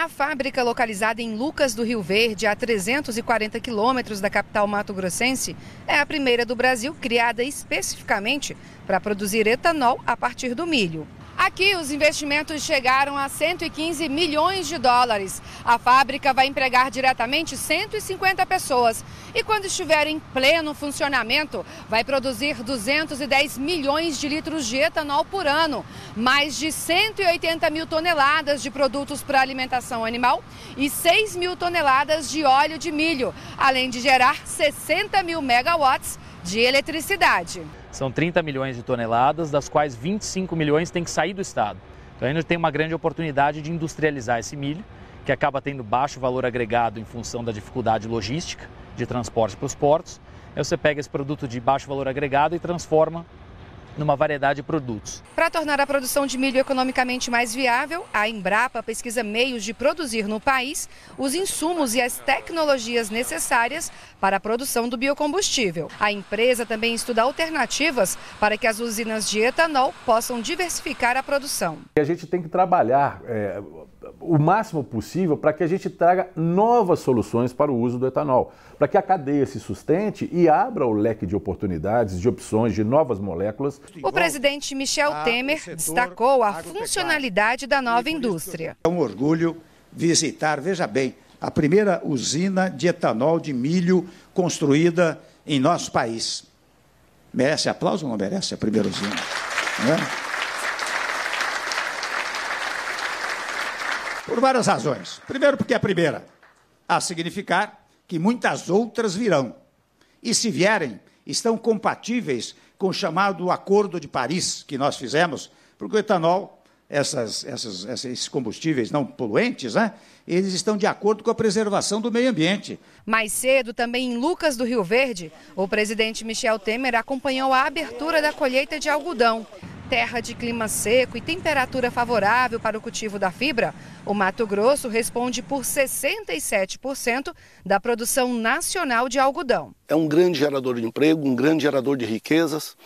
A fábrica, localizada em Lucas do Rio Verde, a 340 quilômetros da capital mato-grossense, é a primeira do Brasil criada especificamente para produzir etanol a partir do milho. Aqui, os investimentos chegaram a 115 milhões de dólares. A fábrica vai empregar diretamente 150 pessoas e, quando estiver em pleno funcionamento, vai produzir 210 milhões de litros de etanol por ano, mais de 180 mil toneladas de produtos para alimentação animal e 6 mil toneladas de óleo de milho, além de gerar 60 mil megawatts de eletricidade. São 30 milhões de toneladas, das quais 25 milhões têm que sair do estado. Então ainda tem uma grande oportunidade de industrializar esse milho, que acaba tendo baixo valor agregado em função da dificuldade logística de transporte para os portos. Aí você pega esse produto de baixo valor agregado e transforma numa variedade de produtos. Para tornar a produção de milho economicamente mais viável, a Embrapa pesquisa meios de produzir no país os insumos e as tecnologias necessárias para a produção do biocombustível. A empresa também estuda alternativas para que as usinas de etanol possam diversificar a produção. A gente tem que trabalhar é, o máximo possível para que a gente traga novas soluções para o uso do etanol, para que a cadeia se sustente e abra o leque de oportunidades, de opções, de novas moléculas. O presidente Michel ah, Temer destacou a funcionalidade da nova indústria. É um orgulho visitar, veja bem, a primeira usina de etanol de milho construída em nosso país. Merece aplauso ou não merece a primeira usina? Não é? Por várias razões. Primeiro, porque a primeira, a significar que muitas outras virão. E se vierem, estão compatíveis com o chamado Acordo de Paris que nós fizemos, porque o etanol, essas, essas, esses combustíveis não poluentes, né? Eles estão de acordo com a preservação do meio ambiente. Mais cedo, também em Lucas do Rio Verde, o presidente Michel Temer acompanhou a abertura da colheita de algodão terra de clima seco e temperatura favorável para o cultivo da fibra, o Mato Grosso responde por 67% da produção nacional de algodão. É um grande gerador de emprego, um grande gerador de riquezas.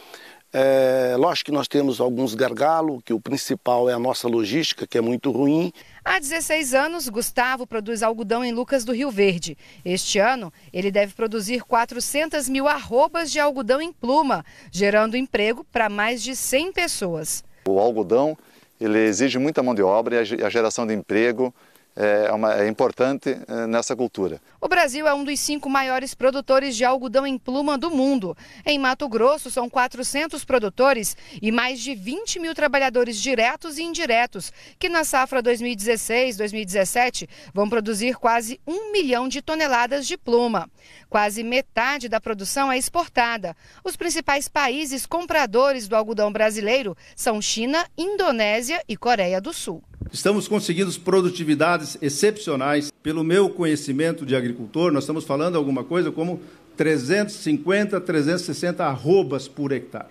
É, lógico que nós temos alguns gargalos, que o principal é a nossa logística, que é muito ruim. Há 16 anos, Gustavo produz algodão em Lucas do Rio Verde. Este ano, ele deve produzir 400 mil arrobas de algodão em pluma, gerando emprego para mais de 100 pessoas. O algodão ele exige muita mão de obra e a geração de emprego é, é, uma, é importante é, nessa cultura. O Brasil é um dos cinco maiores produtores de algodão em pluma do mundo. Em Mato Grosso, são 400 produtores e mais de 20 mil trabalhadores diretos e indiretos, que na safra 2016-2017 vão produzir quase um milhão de toneladas de pluma. Quase metade da produção é exportada. Os principais países compradores do algodão brasileiro são China, Indonésia e Coreia do Sul. Estamos conseguindo produtividades excepcionais. Pelo meu conhecimento de agricultor, nós estamos falando alguma coisa como 350, 360 arrobas por hectare,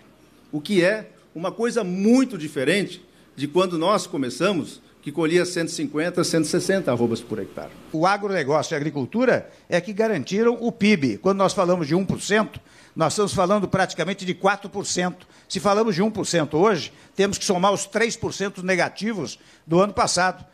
o que é uma coisa muito diferente de quando nós começamos que colhia 150, 160 arrobas por hectare. O agronegócio e a agricultura é que garantiram o PIB. Quando nós falamos de 1%, nós estamos falando praticamente de 4%. Se falamos de 1% hoje, temos que somar os 3% negativos do ano passado.